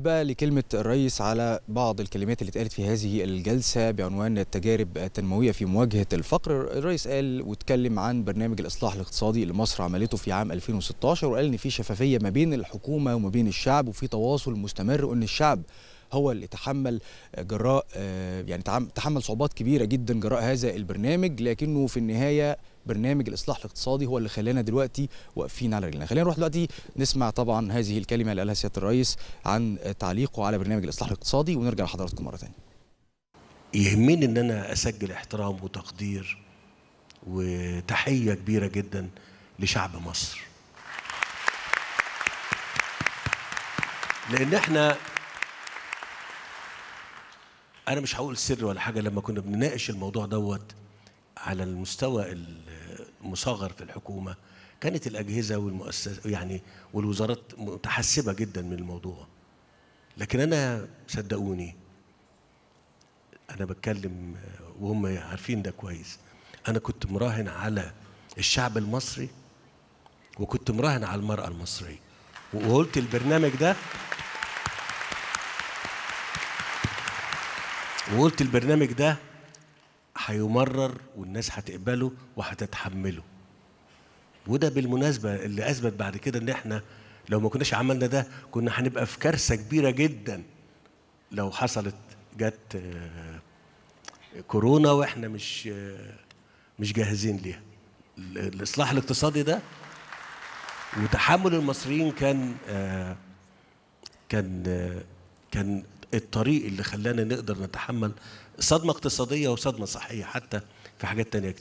بقى لكلمة الرئيس على بعض الكلمات اللي اتقالت في هذه الجلسة بعنوان التجارب التنموية في مواجهة الفقر الرئيس قال واتكلم عن برنامج الإصلاح الاقتصادي اللي مصر عملته في عام 2016 وقال إن في شفافية ما بين الحكومة وما بين الشعب وفي تواصل مستمر وإن الشعب هو اللي تحمل جراء آه، يعني تحمل صعوبات كبيرة جدا جراء هذا البرنامج لكنه في النهاية برنامج الاصلاح الاقتصادي هو اللي خلانا دلوقتي واقفين على رجلنا خلينا نروح دلوقتي نسمع طبعا هذه الكلمه اللي قالها سياده الرئيس عن تعليقه على برنامج الاصلاح الاقتصادي ونرجع لحضراتكم مره ثانيه يهمني ان انا اسجل احترام وتقدير وتحيه كبيره جدا لشعب مصر لان احنا انا مش هقول سر ولا حاجه لما كنا بنناقش الموضوع دوت على المستوى مصغر في الحكومه كانت الاجهزه والمؤسسات يعني والوزارات متحسبه جدا من الموضوع لكن انا صدقوني انا بتكلم وهم عارفين ده كويس انا كنت مراهن على الشعب المصري وكنت مراهن على المراه المصريه وقلت البرنامج ده وقلت البرنامج ده هيمرر والناس هتقبله وهتتحمله وده بالمناسبة اللي أثبت بعد كده إن إحنا لو ما كناش عملنا ده كنا هنبقى في كارثة كبيرة جدا لو حصلت جت آه، كورونا وإحنا مش آه، مش جاهزين ليها الإصلاح الاقتصادي ده وتحمل المصريين كان آه، كان كان الطريق اللي خلانا نقدر نتحمل صدمة اقتصادية وصدمة صحية حتى في حاجات تانية كتير